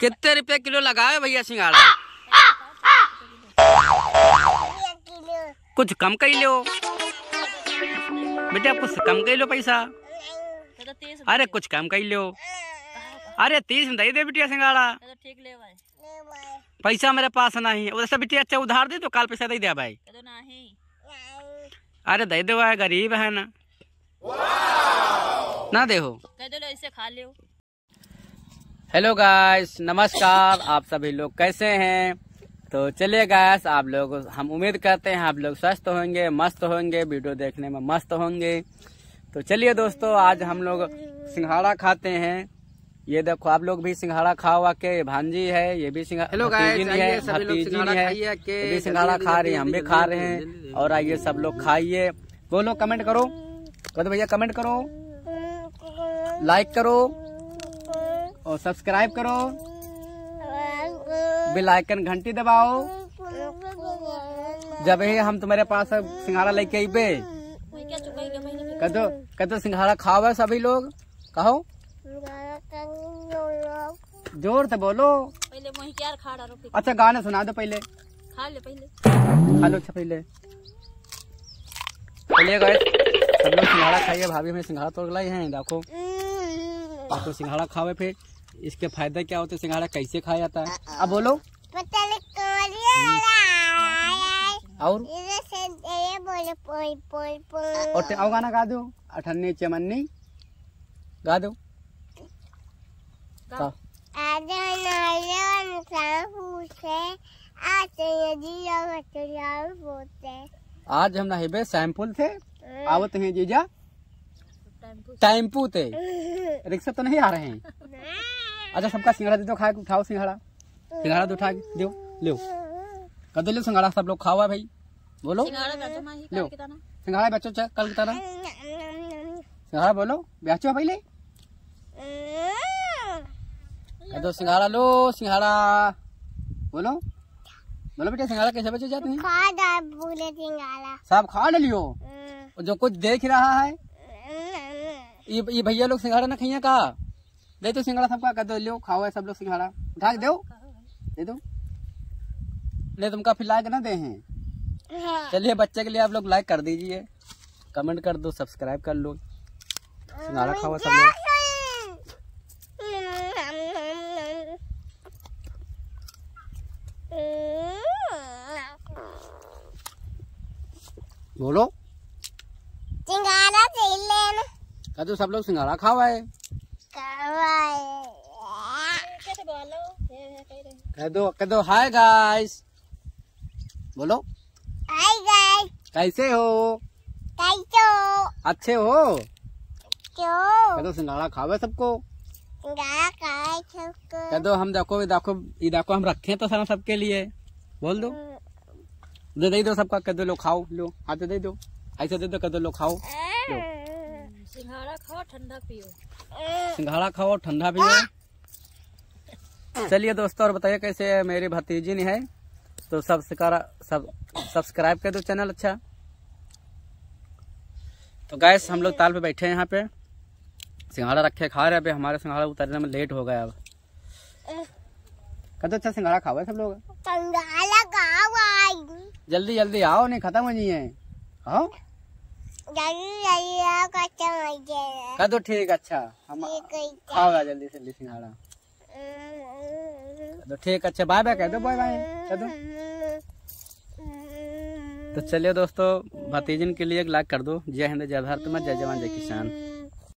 कितने रुपए किलो लगाए भैया सिंगाड़ा कुछ कम कर लो बेटा कुछ कम कर लो पैसा अरे कुछ कम कर लो अरे तीस में दे दे बिटिया सिंगाड़ा पैसा मेरे पास नहीं है बिटिया अच्छा उधार दे तो कल पैसा दे दे भाई अरे दे दो गरीब है ना ना दे हो खा लो हेलो गाइस नमस्कार आप सभी लोग कैसे हैं तो चलिए गाइस आप लोग हम उम्मीद करते हैं आप लोग स्वस्थ होंगे मस्त होंगे वीडियो देखने में मस्त होंगे तो चलिए दोस्तों आज हम लोग सिंघाड़ा खाते हैं ये देखो आप लोग भी सिंघाड़ा खा हुआ के भांजी है ये भी हेलो सिंघाड़ा खा रही है हम भी खा रहे हैं और आइए सब लोग खाइए बोलो कमेंट करो कद भैया कमेंट करो लाइक करो और सब्सक्राइब करो बेल आइकन घंटी दबाओ जब ही हम तुम्हारे पास सिंघाड़ा लेके अबे कदो कदो सिंघाड़ा खाओ सभी लोग कहो जोर से बोलो पहले खा अच्छा गाना सुना दो पहले खा ले पहले खा लो अच्छा पहले पहले गए सब लोग सिंघाड़ा खाइए भाभी हमें सिंघाड़ा तोड़ लाई है देखो आपको mm. तो सिंघाड़ा खावे फिर इसके फायदा क्या होते हैं सिंघाड़ा कैसे खाया जाता है अब बोलो हम्म। और पोल, पोल, पोल। और गाना गा दो अठन्नी चमन्नी गा दो आज हम नहीं बे सैंपल थे हम्म। आवत हैं जीजा टेम्पू थे रिक्शा तो नहीं आ रहे हैं अच्छा सबका सिंघाड़ा दे दो खा उठाओ सिंघाड़ा सिंघाड़ा दो तो उठा के दो ले कदो ले सिंघाड़ा सब लोग खाओ भाई बोलो ले सिंघाड़ा बेचो कल की तरह सिंघाड़ा बोलो बेचो भाई ले कदो सिंघाड़ा लो सिंघाड़ा बोलो बोलो बेटा सिंघाड़ा कैसे बेचो जाते हैं सब खा ले लियो हम्म। जो कुछ देख रहा है ये भैया लोग सिंघाड़ा ना खाइए कहा दे तो सिंगड़ा सबका कह दो लियो खाओ है सब लोग सिंगड़ा ढाक दो दे दो ले तुमका फिर लाइक ना दे हैं हाँ। चलिए बच्चे के लिए आप लोग लाइक कर दीजिए कमेंट कर दो सब्सक्राइब कर लो सिंगड़ा खाओ सब लोग बोलो सिंगारा तू सब लोग है कह दो कह दो हाय गाइस बोलो हाय गाइस कैसे हो कैसे हो अच्छे हो क्यों कह सिंगाड़ा खावे सबको कह दो हम देखो देखो ये देखो हम रखे तो सारा सबके लिए बोल दो हम्म। दे दे दो सबका कह दो लो खाओ लो हाथ दे दो ऐसे दे दो कह दो लो खाओ लो हम्म। सिंघाड़ा खाओ ठंडा पियो सिंघाड़ा खाओ ठंडा पियो चलिए दोस्तों और बताइए कैसे मेरी भतीजी ने है तो सब सब सब्सक्राइब कर दो चैनल अच्छा तो गैस हम लोग ताल पे बैठे हैं यहाँ पे सिंघाड़ा रखे खा रहे अभी हमारे सिंघाड़ा उतरने में लेट हो गया अब कहते अच्छा सिंघाड़ा खाओ सब लोग जल्दी जल्दी आओ नहीं खत्म हो नहीं है आओ का तो ठीक अच्छा हम खाओगा जल्दी से सिंघाड़ा तो ठीक अच्छा बाय बाय कह दो बाय बाय कह दो तो चलिए दोस्तों भतीजिन के लिए एक लाइक कर दो जय हिंद जय भारत में जय जवान जय किसान